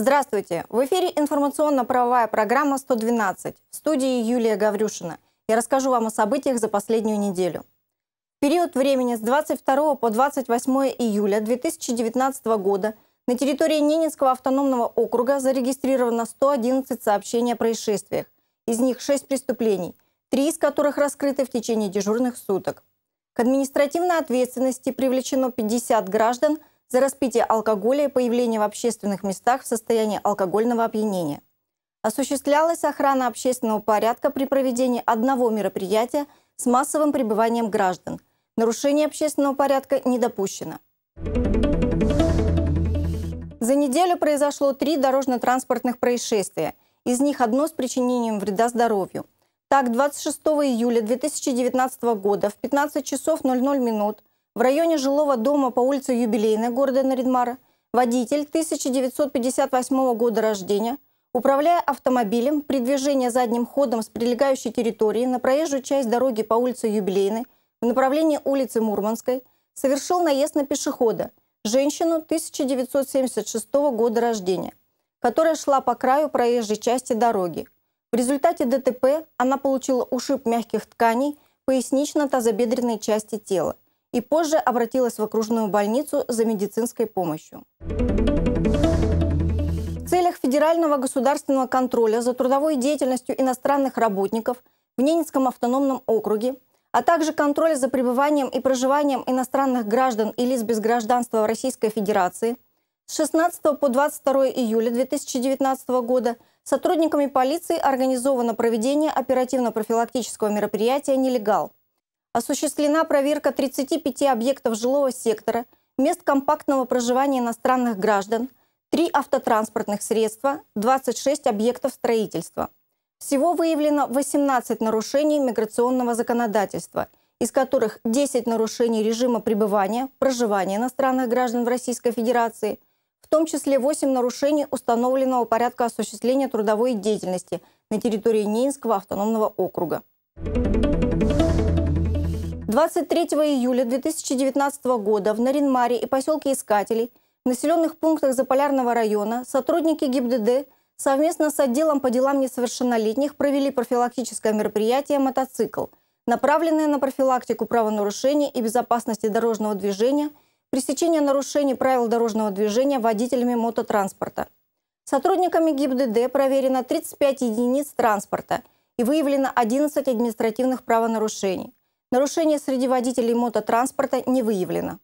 Здравствуйте! В эфире информационно-правовая программа «112» в студии Юлия Гаврюшина. Я расскажу вам о событиях за последнюю неделю. В период времени с 22 по 28 июля 2019 года на территории Ненецкого автономного округа зарегистрировано 111 сообщений о происшествиях. Из них 6 преступлений, 3 из которых раскрыты в течение дежурных суток. К административной ответственности привлечено 50 граждан – за распитие алкоголя и появление в общественных местах в состоянии алкогольного опьянения. Осуществлялась охрана общественного порядка при проведении одного мероприятия с массовым пребыванием граждан. Нарушение общественного порядка не допущено. За неделю произошло три дорожно-транспортных происшествия. Из них одно с причинением вреда здоровью. Так, 26 июля 2019 года в 15 часов 00 минут в районе жилого дома по улице Юбилейной города Наридмара водитель 1958 года рождения, управляя автомобилем при движении задним ходом с прилегающей территории на проезжую часть дороги по улице Юбилейной в направлении улицы Мурманской, совершил наезд на пешехода, женщину 1976 года рождения, которая шла по краю проезжей части дороги. В результате ДТП она получила ушиб мягких тканей пояснично-тазобедренной части тела – и позже обратилась в окружную больницу за медицинской помощью. В целях федерального государственного контроля за трудовой деятельностью иностранных работников в Ненецком автономном округе, а также контроля за пребыванием и проживанием иностранных граждан и лиц без гражданства в Российской Федерации с 16 по 22 июля 2019 года сотрудниками полиции организовано проведение оперативно-профилактического мероприятия «Нелегал», осуществлена проверка 35 объектов жилого сектора, мест компактного проживания иностранных граждан, 3 автотранспортных средства, 26 объектов строительства. Всего выявлено 18 нарушений миграционного законодательства, из которых 10 нарушений режима пребывания, проживания иностранных граждан в Российской Федерации, в том числе 8 нарушений установленного порядка осуществления трудовой деятельности на территории Нинского автономного округа. Thank you 23 июля 2019 года в Наринмаре и поселке Искателей в населенных пунктах Заполярного района сотрудники ГИБДД совместно с отделом по делам несовершеннолетних провели профилактическое мероприятие «Мотоцикл», направленное на профилактику правонарушений и безопасности дорожного движения, пресечение нарушений правил дорожного движения водителями мототранспорта. Сотрудниками ГИБДД проверено 35 единиц транспорта и выявлено 11 административных правонарушений. Нарушение среди водителей мототранспорта не выявлено.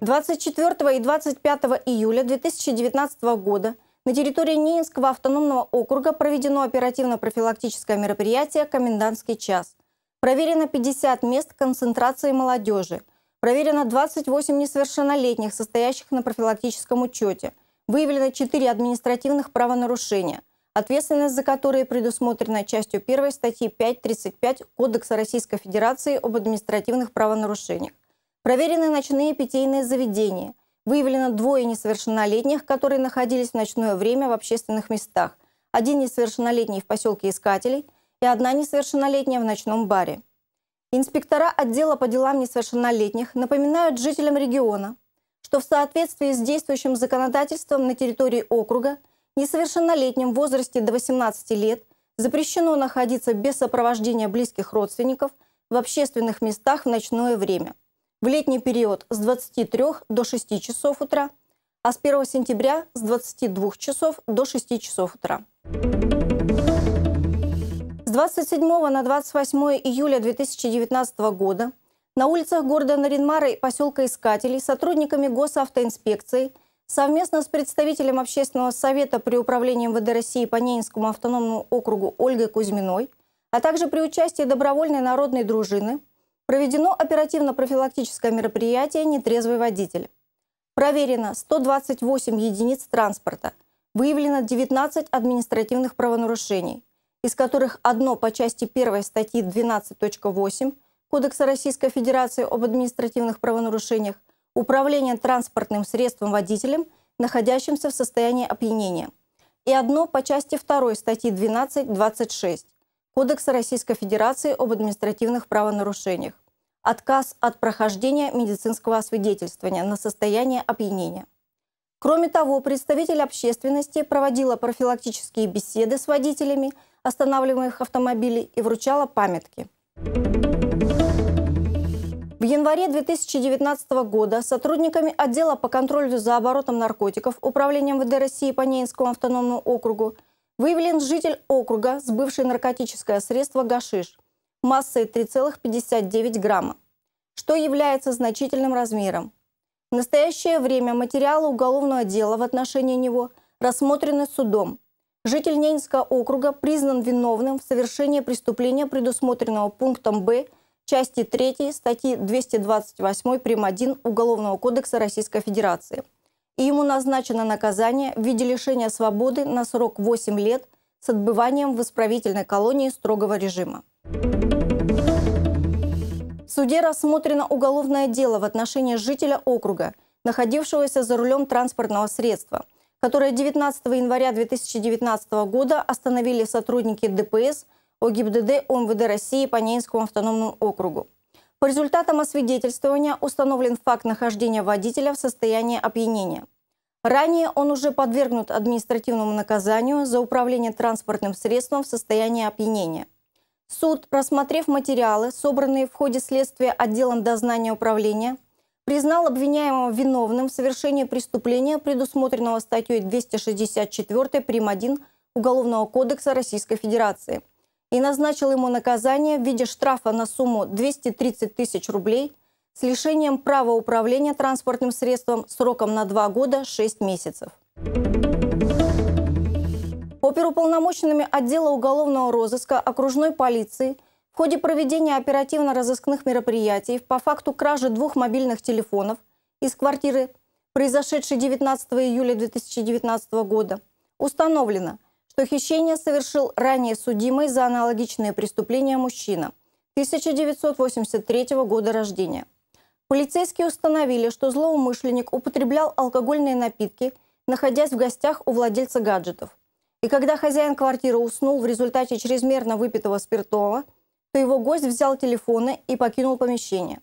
24 и 25 июля 2019 года на территории Нинского автономного округа проведено оперативно-профилактическое мероприятие «Комендантский час». Проверено 50 мест концентрации молодежи. Проверено 28 несовершеннолетних, состоящих на профилактическом учете. Выявлено 4 административных правонарушения – ответственность за которые предусмотрена частью 1 статьи 5.35 Кодекса Российской Федерации об административных правонарушениях. Проверены ночные питейные заведения. Выявлено двое несовершеннолетних, которые находились в ночное время в общественных местах. Один несовершеннолетний в поселке Искателей и одна несовершеннолетняя в ночном баре. Инспектора отдела по делам несовершеннолетних напоминают жителям региона, что в соответствии с действующим законодательством на территории округа – Несовершеннолетним в возрасте до 18 лет запрещено находиться без сопровождения близких родственников в общественных местах в ночное время. В летний период с 23 до 6 часов утра, а с 1 сентября с 22 часов до 6 часов утра. С 27 на 28 июля 2019 года на улицах города Наринмара и поселка Искателей сотрудниками госавтоинспекции – Совместно с представителем Общественного совета при управлении МВД России по Ненинскому автономному округу Ольгой Кузьминой, а также при участии добровольной народной дружины проведено оперативно-профилактическое мероприятие «Нетрезвый водитель». Проверено 128 единиц транспорта, выявлено 19 административных правонарушений, из которых одно по части 1 статьи 12.8 Кодекса Российской Федерации об административных правонарушениях управление транспортным средством водителем, находящимся в состоянии опьянения, и одно по части 2 статьи 12.26 Кодекса Российской Федерации об административных правонарушениях отказ от прохождения медицинского освидетельствования на состояние опьянения. Кроме того, представитель общественности проводила профилактические беседы с водителями останавливаемых автомобилей и вручала памятки. Thank you январе 2019 года сотрудниками отдела по контролю за оборотом наркотиков Управлением ВД России по Ненецкому автономному округу выявлен житель округа, с бывшей наркотическое средство гашиш массой 3,59 грамма, что является значительным размером. В настоящее время материалы уголовного дела в отношении него рассмотрены судом. Житель Ненецкого округа признан виновным в совершении преступления, предусмотренного пунктом «Б» части 3 статьи 228 прим. 1 Уголовного кодекса Российской Федерации. И ему назначено наказание в виде лишения свободы на срок 8 лет с отбыванием в исправительной колонии строгого режима. В суде рассмотрено уголовное дело в отношении жителя округа, находившегося за рулем транспортного средства, которое 19 января 2019 года остановили сотрудники ДПС – ОГИБДД ОМВД России по Ненскому автономному округу. По результатам освидетельствования установлен факт нахождения водителя в состоянии опьянения. Ранее он уже подвергнут административному наказанию за управление транспортным средством в состоянии опьянения. Суд, просмотрев материалы, собранные в ходе следствия отделом дознания управления, признал обвиняемого виновным в совершении преступления, предусмотренного статьей 264 прим. 1 Уголовного кодекса Российской Федерации – и назначил ему наказание в виде штрафа на сумму 230 тысяч рублей с лишением права управления транспортным средством сроком на 2 года 6 месяцев. Оперуполномоченными отдела уголовного розыска окружной полиции в ходе проведения оперативно-розыскных мероприятий по факту кражи двух мобильных телефонов из квартиры, произошедшей 19 июля 2019 года, установлено – что хищение совершил ранее судимый за аналогичные преступления мужчина 1983 года рождения. Полицейские установили, что злоумышленник употреблял алкогольные напитки, находясь в гостях у владельца гаджетов. И когда хозяин квартиры уснул в результате чрезмерно выпитого спиртного, то его гость взял телефоны и покинул помещение.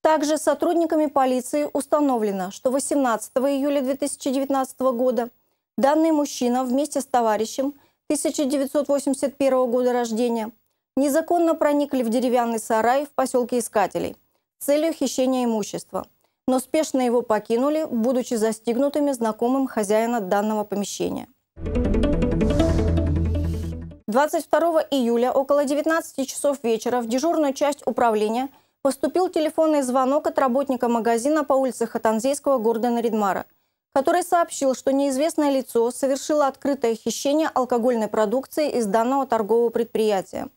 Также сотрудниками полиции установлено, что 18 июля 2019 года Данный мужчина вместе с товарищем 1981 года рождения незаконно проникли в деревянный сарай в поселке Искателей с целью хищения имущества, но спешно его покинули, будучи застигнутыми знакомым хозяина данного помещения. 22 июля около 19 часов вечера в дежурную часть управления поступил телефонный звонок от работника магазина по улице Хатанзейского города Наридмара – который сообщил, что неизвестное лицо совершило открытое хищение алкогольной продукции из данного торгового предприятия.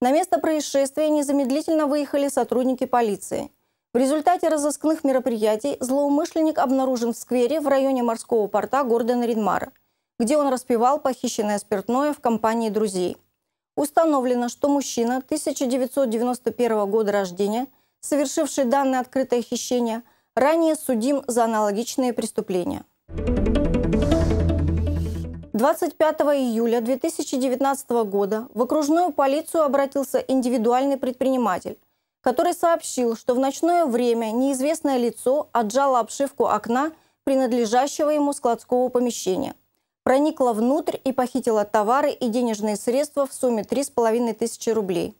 На место происшествия незамедлительно выехали сотрудники полиции. В результате разыскных мероприятий злоумышленник обнаружен в сквере в районе морского порта города Наринмара, где он распивал похищенное спиртное в компании друзей. Установлено, что мужчина 1991 года рождения, совершивший данное открытое хищение – ранее судим за аналогичные преступления. 25 июля 2019 года в окружную полицию обратился индивидуальный предприниматель, который сообщил, что в ночное время неизвестное лицо отжало обшивку окна, принадлежащего ему складского помещения. проникло внутрь и похитило товары и денежные средства в сумме 3,5 тысячи рублей.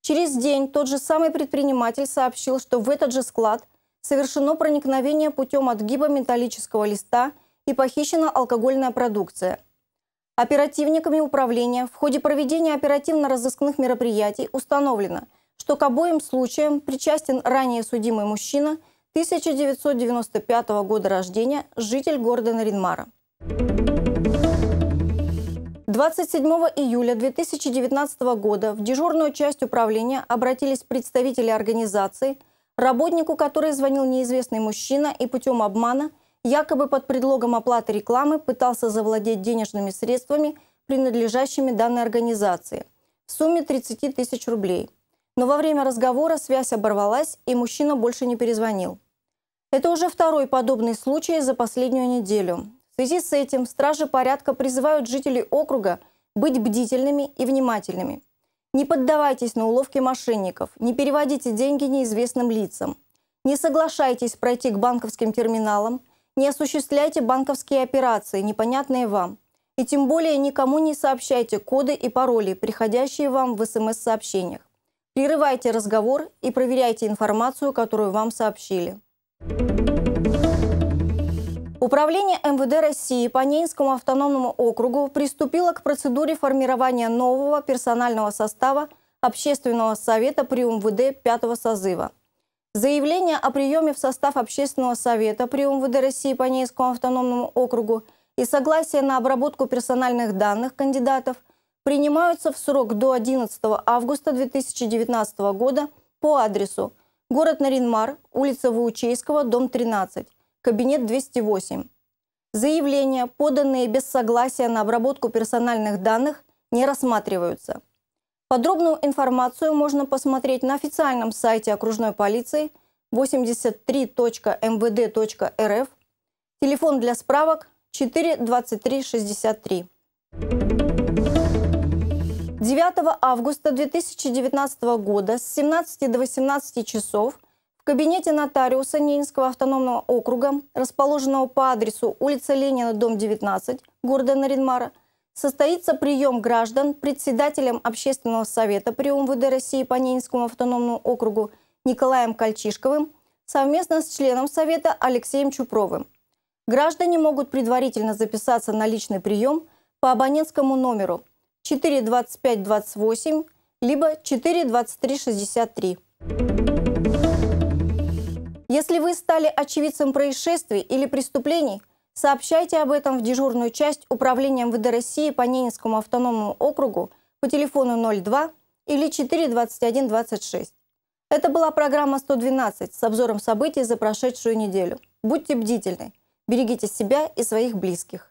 Через день тот же самый предприниматель сообщил, что в этот же склад – совершено проникновение путем отгиба металлического листа и похищена алкогольная продукция. Оперативниками управления в ходе проведения оперативно-розыскных мероприятий установлено, что к обоим случаям причастен ранее судимый мужчина 1995 года рождения, житель города Наринмара. 27 июля 2019 года в дежурную часть управления обратились представители организации – Работнику, который звонил неизвестный мужчина и путем обмана, якобы под предлогом оплаты рекламы, пытался завладеть денежными средствами, принадлежащими данной организации, в сумме 30 тысяч рублей. Но во время разговора связь оборвалась, и мужчина больше не перезвонил. Это уже второй подобный случай за последнюю неделю. В связи с этим стражи порядка призывают жителей округа быть бдительными и внимательными – не поддавайтесь на уловки мошенников, не переводите деньги неизвестным лицам, не соглашайтесь пройти к банковским терминалам, не осуществляйте банковские операции, непонятные вам, и тем более никому не сообщайте коды и пароли, приходящие вам в СМС-сообщениях. Прерывайте разговор и проверяйте информацию, которую вам сообщили. Thank you Управление МВД России по Ненскому автономному округу приступило к процедуре формирования нового персонального состава Общественного совета при МВД пятого созыва. Заявление о приеме в состав Общественного совета при МВД России по Ненскому автономному округу и согласие на обработку персональных данных кандидатов принимаются в срок до 11 августа 2019 года по адресу город Наринмар, улица Вуучейского, дом 13, кабинет 208. Заявления, поданные без согласия на обработку персональных данных, не рассматриваются. Подробную информацию можно посмотреть на официальном сайте окружной полиции 83.mvd.рф, эм телефон для справок 4 23 63. 9 августа 2019 года с 17 до 18 часов – в кабинете нотариуса Ненинского автономного округа, расположенного по адресу улица Ленина, дом 19, города Наринмара, состоится прием граждан председателем Общественного совета при УМВД России по Ненинскому автономному округу Николаем Кольчишковым совместно с членом совета Алексеем Чупровым. Граждане могут предварительно записаться на личный прием по абонентскому номеру 42528 либо 42363. Если вы стали очевидцем происшествий или преступлений, сообщайте об этом в дежурную часть Управления МВД России по Ненецкому автономному округу по телефону 02 или 42126. Это была программа 112 с обзором событий за прошедшую неделю. Будьте бдительны, берегите себя и своих близких.